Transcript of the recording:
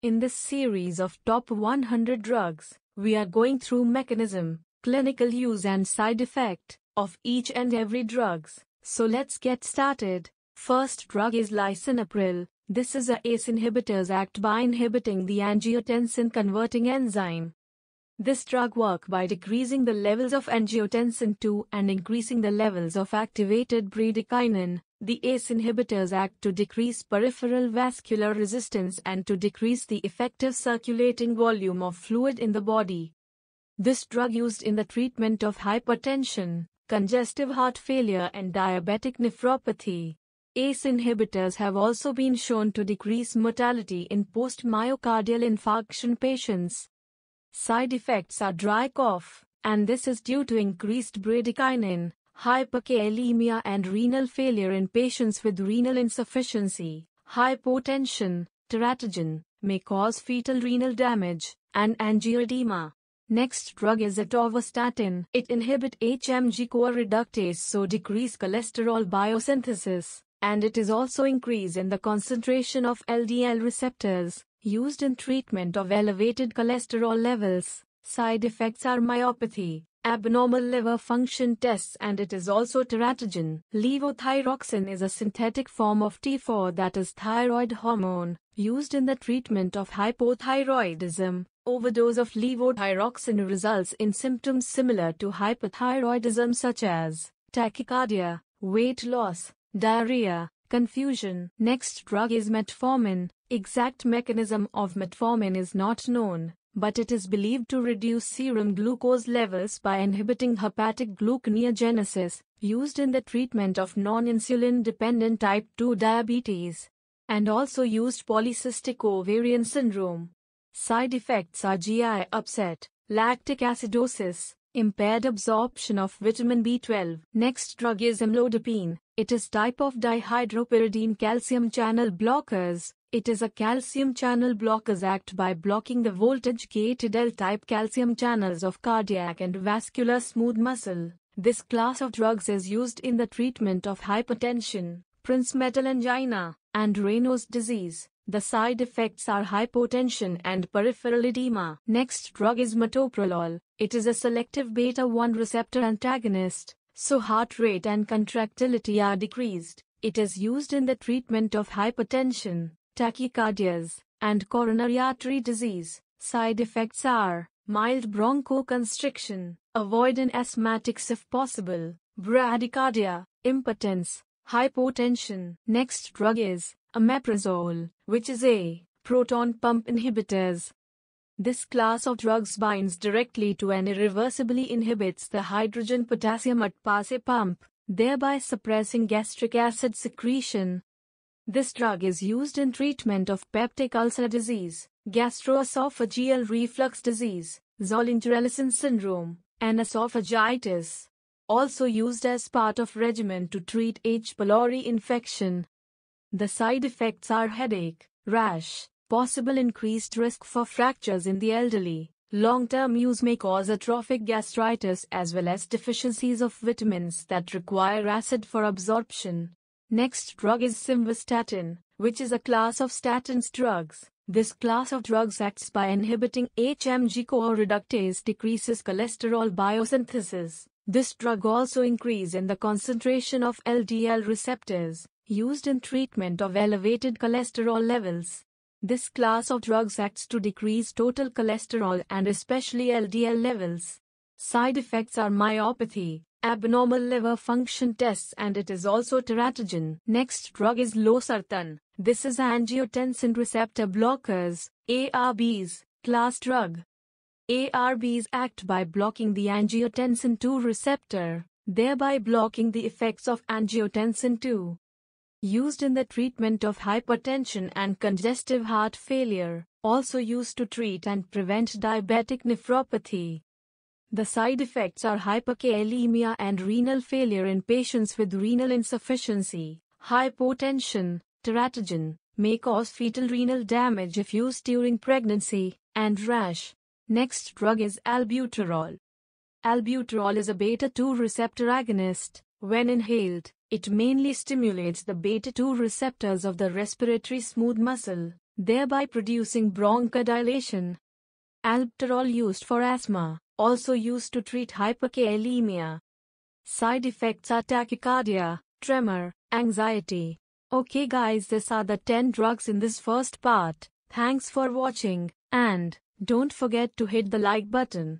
In this series of top 100 drugs, we are going through mechanism, clinical use and side effect of each and every drugs. So let's get started. First drug is lisinopril. This is a ACE inhibitors act by inhibiting the angiotensin converting enzyme. This drug work by decreasing the levels of angiotensin 2 and increasing the levels of activated bradykinin. The ACE inhibitors act to decrease peripheral vascular resistance and to decrease the effective circulating volume of fluid in the body. This drug used in the treatment of hypertension, congestive heart failure and diabetic nephropathy. ACE inhibitors have also been shown to decrease mortality in post-myocardial infarction patients. Side effects are dry cough, and this is due to increased bradykinin, hyperkalemia and renal failure in patients with renal insufficiency, hypotension, teratogen, may cause fetal renal damage, and angioedema. Next drug is atorvastatin. It inhibits HMG-CoA reductase so decrease cholesterol biosynthesis, and it is also increase in the concentration of LDL receptors, used in treatment of elevated cholesterol levels. Side effects are myopathy, abnormal liver function tests and it is also teratogen. Levothyroxine is a synthetic form of T4 that is thyroid hormone, used in the treatment of hypothyroidism. Overdose of levothyroxine results in symptoms similar to hypothyroidism such as tachycardia, weight loss, diarrhea, confusion. Next drug is metformin. Exact mechanism of metformin is not known but it is believed to reduce serum glucose levels by inhibiting hepatic gluconeogenesis, used in the treatment of non-insulin dependent type 2 diabetes, and also used polycystic ovarian syndrome. Side effects are GI upset, lactic acidosis, impaired absorption of vitamin B12. Next drug is amlodipine, it is type of dihydropyridine calcium channel blockers. It is a calcium channel blockers act by blocking the voltage-gated L-type calcium channels of cardiac and vascular smooth muscle. This class of drugs is used in the treatment of hypertension, Prince metal angina, and Raynaud's disease. The side effects are hypotension and peripheral edema. Next drug is metoprolol. It is a selective beta 1 receptor antagonist so heart rate and contractility are decreased. It is used in the treatment of hypertension, tachycardias, and coronary artery disease. Side effects are mild bronchoconstriction, avoid in asthmatics if possible, bradycardia, impotence, hypotension. Next drug is omeprazole, which is a proton pump inhibitors this class of drugs binds directly to and irreversibly inhibits the hydrogen potassium atpase pump, thereby suppressing gastric acid secretion. This drug is used in treatment of peptic ulcer disease, gastroesophageal reflux disease, Zollinger-Ellison syndrome, and esophagitis. Also used as part of regimen to treat H. pylori infection. The side effects are headache, rash, possible increased risk for fractures in the elderly. Long-term use may cause atrophic gastritis as well as deficiencies of vitamins that require acid for absorption. Next drug is simvastatin, which is a class of statins drugs. This class of drugs acts by inhibiting HMG coa reductase decreases cholesterol biosynthesis. This drug also increase in the concentration of LDL receptors, used in treatment of elevated cholesterol levels. This class of drugs acts to decrease total cholesterol and especially LDL levels. Side effects are myopathy, abnormal liver function tests and it is also teratogen. Next drug is losartan. This is angiotensin receptor blockers, ARBs, class drug. ARBs act by blocking the angiotensin II receptor, thereby blocking the effects of angiotensin II used in the treatment of hypertension and congestive heart failure, also used to treat and prevent diabetic nephropathy. The side effects are hyperkalemia and renal failure in patients with renal insufficiency, hypotension, teratogen, may cause fetal renal damage if used during pregnancy, and rash. Next drug is albuterol. Albuterol is a beta 2 receptor agonist. When inhaled, it mainly stimulates the beta-2 receptors of the respiratory smooth muscle, thereby producing bronchodilation. Albuterol used for asthma, also used to treat hyperkalemia. Side effects are tachycardia, tremor, anxiety. Okay guys these are the 10 drugs in this first part. Thanks for watching, and don't forget to hit the like button.